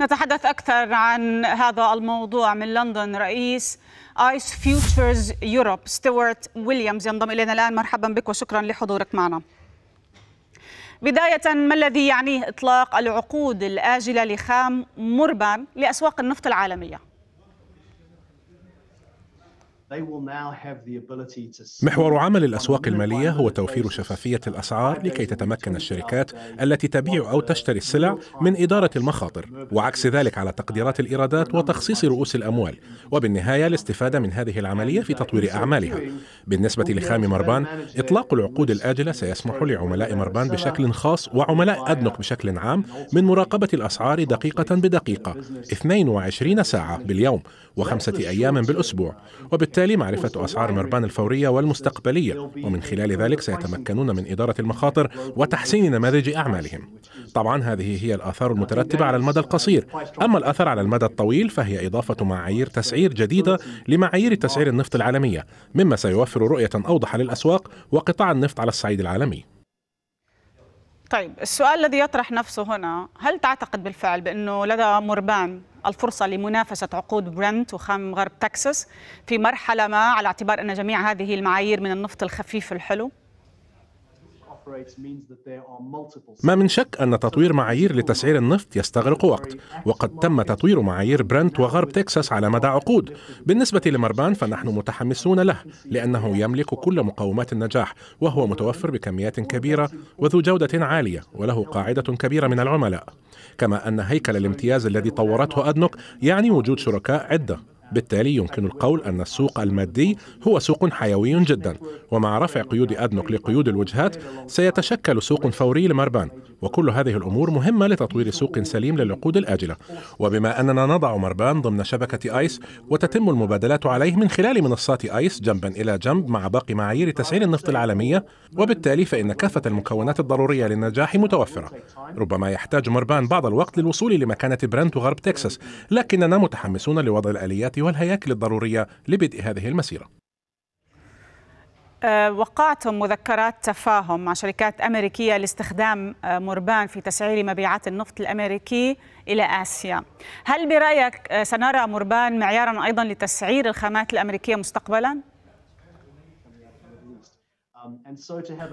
نتحدث أكثر عن هذا الموضوع من لندن رئيس آيس فيوتشرز يوروب ستيوارت ويليامز ينضم إلينا الآن مرحبا بك وشكرا لحضورك معنا بداية ما الذي يعنيه إطلاق العقود الآجلة لخام مربان لأسواق النفط العالمية؟ محور عمل الأسواق المالية هو توفير شفافية الأسعار لكي تتمكن الشركات التي تبيع أو تشتري السلع من إدارة المخاطر وعكس ذلك على تقديرات الإيرادات وتخصيص رؤوس الأموال وبالنهاية الاستفادة من هذه العملية في تطوير أعمالها بالنسبة لخام مربان إطلاق العقود الآجلة سيسمح لعملاء مربان بشكل خاص وعملاء أدنق بشكل عام من مراقبة الأسعار دقيقة بدقيقة 22 ساعة باليوم وخمسة أيام بالأسبوع وبالتالي وبالتالي معرفة أسعار مربان الفورية والمستقبلية ومن خلال ذلك سيتمكنون من إدارة المخاطر وتحسين نماذج أعمالهم طبعا هذه هي الآثار المترتبة على المدى القصير أما الآثار على المدى الطويل فهي إضافة معايير تسعير جديدة لمعايير تسعير النفط العالمية مما سيوفر رؤية أوضح للأسواق وقطاع النفط على الصعيد العالمي طيب السؤال الذي يطرح نفسه هنا هل تعتقد بالفعل بأنه لدى مربان الفرصة لمنافسة عقود برنت وخام غرب تكساس في مرحلة ما على اعتبار أن جميع هذه المعايير من النفط الخفيف الحلو ما من شك أن تطوير معايير لتسعير النفط يستغرق وقت وقد تم تطوير معايير برنت وغرب تكساس على مدى عقود بالنسبة لمربان فنحن متحمسون له لأنه يملك كل مقومات النجاح وهو متوفر بكميات كبيرة وذو جودة عالية وله قاعدة كبيرة من العملاء كما أن هيكل الامتياز الذي طورته أدنوك يعني وجود شركاء عدة بالتالي يمكن القول أن السوق المادي هو سوق حيوي جدا ومع رفع قيود أدنوك لقيود الوجهات سيتشكل سوق فوري لمربان وكل هذه الأمور مهمة لتطوير سوق سليم للعقود الآجلة وبما أننا نضع مربان ضمن شبكة آيس وتتم المبادلات عليه من خلال منصات آيس جنبا إلى جنب مع باقي معايير تسعير النفط العالمية وبالتالي فإن كافة المكونات الضرورية للنجاح متوفرة ربما يحتاج مربان بعض الوقت للوصول لمكانة برنت وغرب تكساس لكننا متحمسون لوضع الآليات والهياكل الضرورية لبدء هذه المسيرة أه، وقعتم مذكرات تفاهم مع شركات أمريكية لاستخدام أه، مربان في تسعير مبيعات النفط الأمريكي إلى آسيا هل برأيك أه، سنرى مربان معيارا أيضا لتسعير الخامات الأمريكية مستقبلاً؟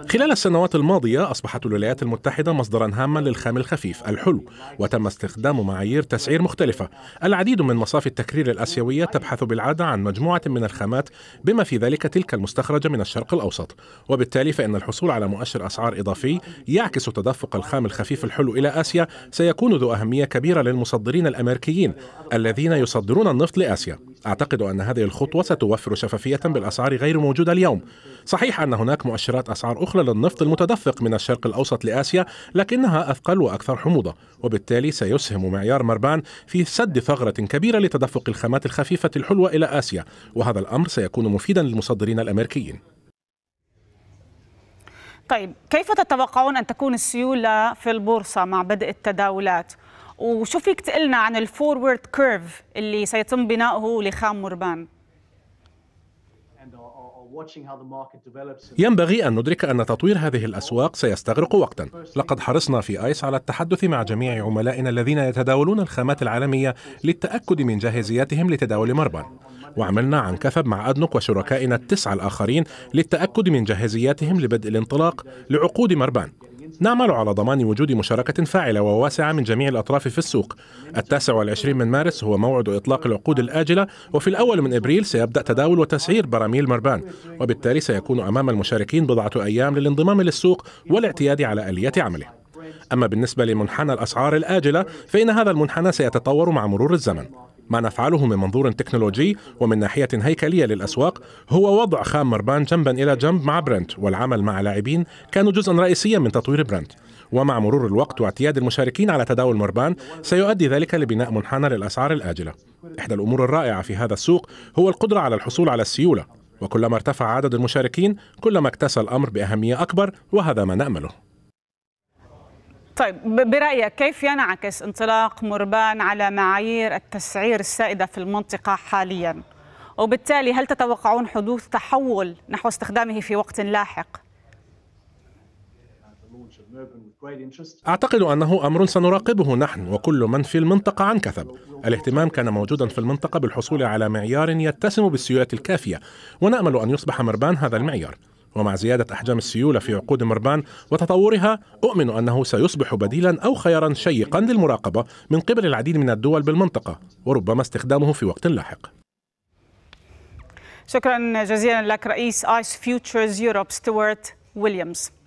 خلال السنوات الماضية أصبحت الولايات المتحدة مصدرا هاما للخام الخفيف الحلو وتم استخدام معايير تسعير مختلفة العديد من مصافي التكرير الآسيوية تبحث بالعادة عن مجموعة من الخامات بما في ذلك تلك المستخرجة من الشرق الأوسط وبالتالي فإن الحصول على مؤشر أسعار إضافي يعكس تدفق الخام الخفيف الحلو إلى آسيا سيكون ذو أهمية كبيرة للمصدرين الأمريكيين الذين يصدرون النفط لآسيا أعتقد أن هذه الخطوة ستوفر شفافية بالأسعار غير موجودة اليوم صحيح أن هناك مؤشرات أسعار أخرى للنفط المتدفق من الشرق الأوسط لآسيا لكنها أثقل وأكثر حموضة وبالتالي سيسهم معيار مربان في سد ثغرة كبيرة لتدفق الخامات الخفيفة الحلوة إلى آسيا وهذا الأمر سيكون مفيدا للمصدرين الأمريكيين طيب كيف تتوقعون أن تكون السيولة في البورصة مع بدء التداولات؟ وشو فيك تقلنا عن الفورورد كيرف اللي سيتم بناؤه لخام مربان؟ ينبغي أن ندرك أن تطوير هذه الأسواق سيستغرق وقتا لقد حرصنا في آيس على التحدث مع جميع عملائنا الذين يتداولون الخامات العالمية للتأكد من جاهزيتهم لتداول مربان وعملنا عن كثب مع أدنك وشركائنا التسعة الآخرين للتأكد من جاهزيتهم لبدء الانطلاق لعقود مربان نعمل على ضمان وجود مشاركة فاعلة وواسعة من جميع الأطراف في السوق التاسع والعشرين من مارس هو موعد إطلاق العقود الآجلة وفي الأول من إبريل سيبدأ تداول وتسعير براميل مربان وبالتالي سيكون أمام المشاركين بضعة أيام للانضمام للسوق والاعتياد على آلية عمله أما بالنسبة لمنحنى الأسعار الآجلة فإن هذا المنحنى سيتطور مع مرور الزمن ما نفعله من منظور تكنولوجي ومن ناحية هيكلية للأسواق هو وضع خام مربان جنبا إلى جنب مع برنت والعمل مع لاعبين كانوا جزءا رئيسيا من تطوير برنت ومع مرور الوقت واعتياد المشاركين على تداول مربان سيؤدي ذلك لبناء منحنى للأسعار الآجلة إحدى الأمور الرائعة في هذا السوق هو القدرة على الحصول على السيولة وكلما ارتفع عدد المشاركين كلما اكتسى الأمر بأهمية أكبر وهذا ما نأمله طيب برأيك كيف ينعكس انطلاق مربان على معايير التسعير السائدة في المنطقة حاليا وبالتالي هل تتوقعون حدوث تحول نحو استخدامه في وقت لاحق؟ أعتقد أنه أمر سنراقبه نحن وكل من في المنطقة عن كثب الاهتمام كان موجودا في المنطقة بالحصول على معيار يتسم بالسيولة الكافية ونأمل أن يصبح مربان هذا المعيار ومع زيادة أحجام السيولة في عقود مربان وتطورها أؤمن أنه سيصبح بديلا أو خيارا شيقا للمراقبة من قبل العديد من الدول بالمنطقة وربما استخدامه في وقت لاحق شكرا جزيلا لك رئيس آيس فيوتشرز يوروب ستوارت ويليامز